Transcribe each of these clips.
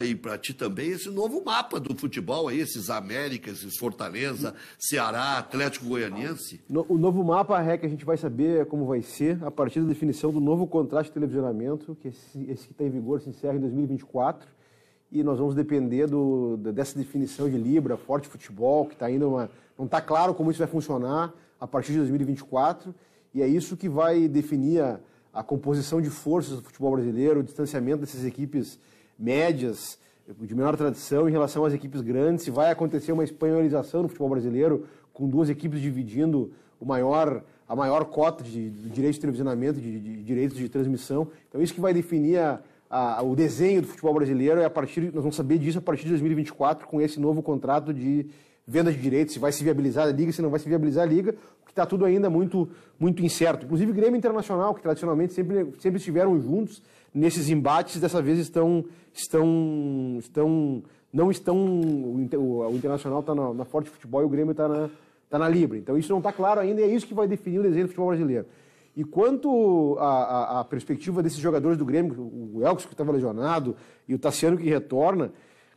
e para ti também esse novo mapa do futebol aí, esses Américas, esses Fortaleza, Ceará, Atlético Goianiense. No, o novo mapa, é que a gente vai saber como vai ser a partir da definição do novo contrato de televisionamento, que esse, esse que está em vigor se encerra em 2024, e nós vamos depender do, dessa definição de Libra, Forte Futebol, que está ainda uma... não está claro como isso vai funcionar a partir de 2024, e é isso que vai definir a, a composição de forças do futebol brasileiro, o distanciamento dessas equipes médias, de menor tradição em relação às equipes grandes, se vai acontecer uma espanholização no futebol brasileiro, com duas equipes dividindo o maior, a maior cota de, de direitos de televisionamento, de, de, de, direitos de transmissão. Então, isso que vai definir a, a, o desenho do futebol brasileiro, é a partir, nós vamos saber disso a partir de 2024, com esse novo contrato de venda de direitos, se vai se viabilizar a liga, se não vai se viabilizar a liga está tudo ainda muito, muito incerto. Inclusive Grêmio Internacional, que tradicionalmente sempre, sempre estiveram juntos nesses embates, dessa vez estão, estão, estão não estão. O, Internacional está na, na, Forte Futebol e o Grêmio está na, tá na Libra. Então isso não está claro ainda e é isso que vai definir o desenho do futebol brasileiro. E quanto à perspectiva desses jogadores do Grêmio, o Elks que estava lesionado e o Tassiano que retorna,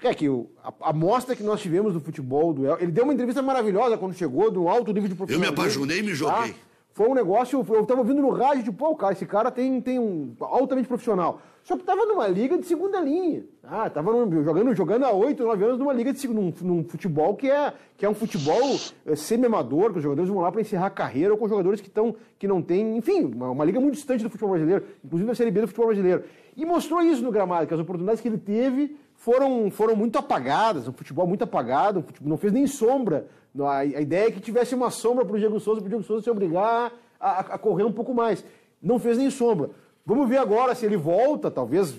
é que o, a amostra que nós tivemos do futebol do El, ele deu uma entrevista maravilhosa quando chegou, do alto nível de profissionalismo. Eu me apaixonei e me tá? joguei. Tá? Foi um negócio, eu estava ouvindo no rádio, tipo, pô, cara, esse cara tem, tem um altamente profissional. Só que estava numa liga de segunda linha. Ah, tava jogando, jogando há oito, nove anos numa liga de num, num futebol que é, que é um futebol é, semi-amador, que os jogadores vão lá para encerrar a carreira ou com jogadores que estão que não tem, enfim, uma, uma, liga muito distante do futebol brasileiro, inclusive da Série B do futebol brasileiro. E mostrou isso no gramado, que as oportunidades que ele teve foram, foram muito apagadas, um futebol muito apagado, um futebol, não fez nem sombra. A, a, ideia é que tivesse uma sombra para o Diego Souza, para o Diego Souza se obrigar a, a, correr um pouco mais. Não fez nem sombra. Vamos ver agora se ele volta, talvez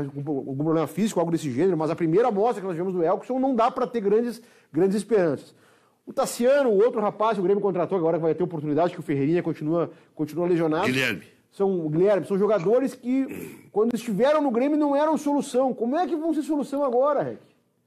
algum problema físico, algo desse gênero, mas a primeira amostra que nós vimos do Elkson não dá para ter grandes, grandes esperanças. O Tassiano, o outro rapaz que o Grêmio contratou, agora que vai ter oportunidade, que o Ferreirinha continua, continua lesionado. Guilherme são Guilherme, são jogadores que, quando estiveram no Grêmio, não eram solução. Como é que vão ser solução agora, Rec?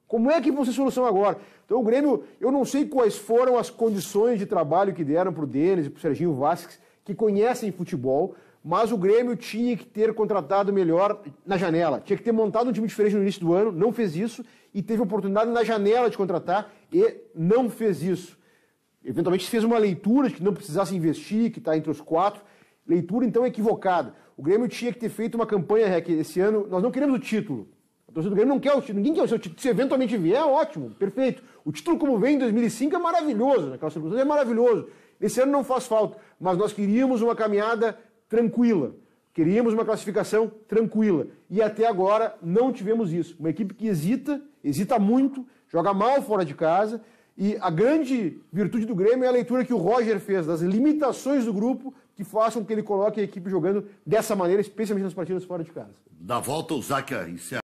Como é que vão ser solução agora? Então o Grêmio, eu não sei quais foram as condições de trabalho que deram para o Denis e para o Serginho Vasques, que conhecem futebol, mas o Grêmio tinha que ter contratado melhor na janela. Tinha que ter montado um time diferente no início do ano, não fez isso, e teve oportunidade na janela de contratar e não fez isso. Eventualmente fez uma leitura de que não precisasse investir, que está entre os quatro, leitura então equivocada. O Grêmio tinha que ter feito uma campanha, Rec, esse ano. Nós não queremos o título. A torcida do Grêmio não quer o título. Ninguém quer o seu título. Se eventualmente vier, é ótimo, perfeito. O título como vem em 2005 é maravilhoso, naquela circunstância é maravilhoso. Esse ano não faz falta, mas nós queríamos uma caminhada tranquila. Queríamos uma classificação tranquila. E até agora não tivemos isso. Uma equipe que hesita, hesita muito, joga mal fora de casa. E a grande virtude do Grêmio é a leitura que o Roger fez das limitações do grupo que façam que ele coloque a equipe jogando dessa maneira, especialmente nas partidas fora de casa. Da volta, o Zaca encerra.